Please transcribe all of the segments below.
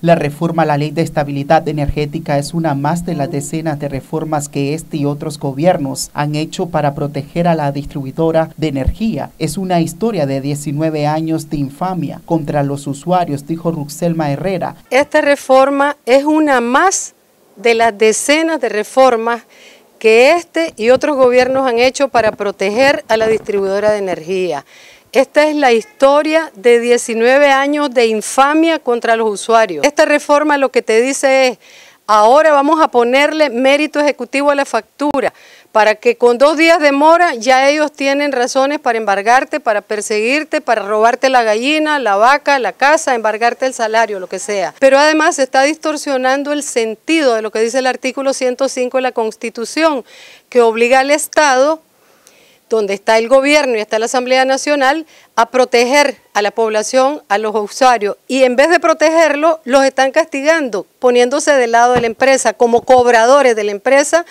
La reforma a la Ley de Estabilidad Energética es una más de las decenas de reformas que este y otros gobiernos han hecho para proteger a la distribuidora de energía. Es una historia de 19 años de infamia contra los usuarios, dijo Ruxelma Herrera. Esta reforma es una más de las decenas de reformas que este y otros gobiernos han hecho para proteger a la distribuidora de energía. Esta es la historia de 19 años de infamia contra los usuarios. Esta reforma lo que te dice es, ahora vamos a ponerle mérito ejecutivo a la factura para que con dos días de mora ya ellos tienen razones para embargarte, para perseguirte, para robarte la gallina, la vaca, la casa, embargarte el salario, lo que sea. Pero además se está distorsionando el sentido de lo que dice el artículo 105 de la Constitución, que obliga al Estado donde está el gobierno y está la Asamblea Nacional, a proteger a la población, a los usuarios. Y en vez de protegerlos, los están castigando, poniéndose del lado de la empresa, como cobradores de la empresa,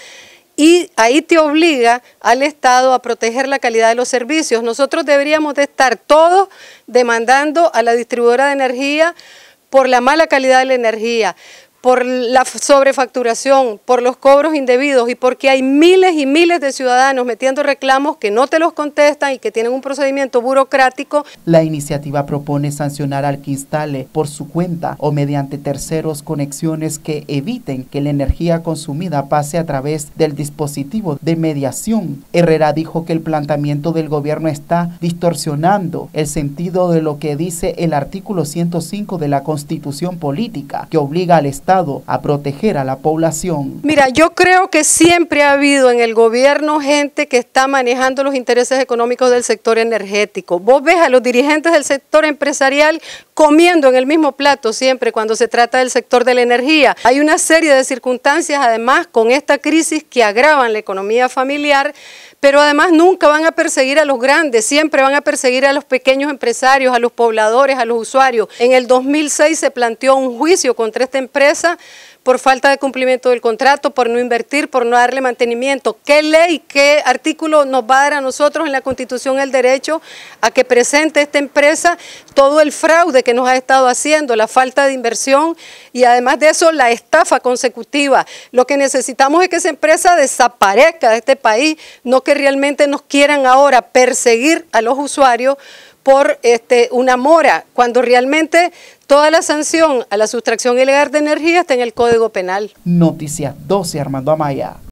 y ahí te obliga al Estado a proteger la calidad de los servicios. Nosotros deberíamos de estar todos demandando a la distribuidora de energía por la mala calidad de la energía, por la sobrefacturación, por los cobros indebidos y porque hay miles y miles de ciudadanos metiendo reclamos que no te los contestan y que tienen un procedimiento burocrático. La iniciativa propone sancionar al que instale por su cuenta o mediante terceros conexiones que eviten que la energía consumida pase a través del dispositivo de mediación. Herrera dijo que el planteamiento del gobierno está distorsionando el sentido de lo que dice el artículo 105 de la Constitución Política, que obliga al Estado a proteger a la población. Mira, yo creo que siempre ha habido en el gobierno gente que está manejando los intereses económicos del sector energético. Vos ves a los dirigentes del sector empresarial comiendo en el mismo plato siempre cuando se trata del sector de la energía. Hay una serie de circunstancias además con esta crisis que agravan la economía familiar, pero además nunca van a perseguir a los grandes, siempre van a perseguir a los pequeños empresarios, a los pobladores, a los usuarios. En el 2006 se planteó un juicio contra esta empresa por falta de cumplimiento del contrato, por no invertir, por no darle mantenimiento. ¿Qué ley, qué artículo nos va a dar a nosotros en la Constitución el derecho a que presente esta empresa todo el fraude que nos ha estado haciendo, la falta de inversión y además de eso la estafa consecutiva? Lo que necesitamos es que esa empresa desaparezca de este país, no que realmente nos quieran ahora perseguir a los usuarios por este, una mora, cuando realmente toda la sanción a la sustracción ilegal de energía está en el Código Penal. Noticias 12, Armando Amaya.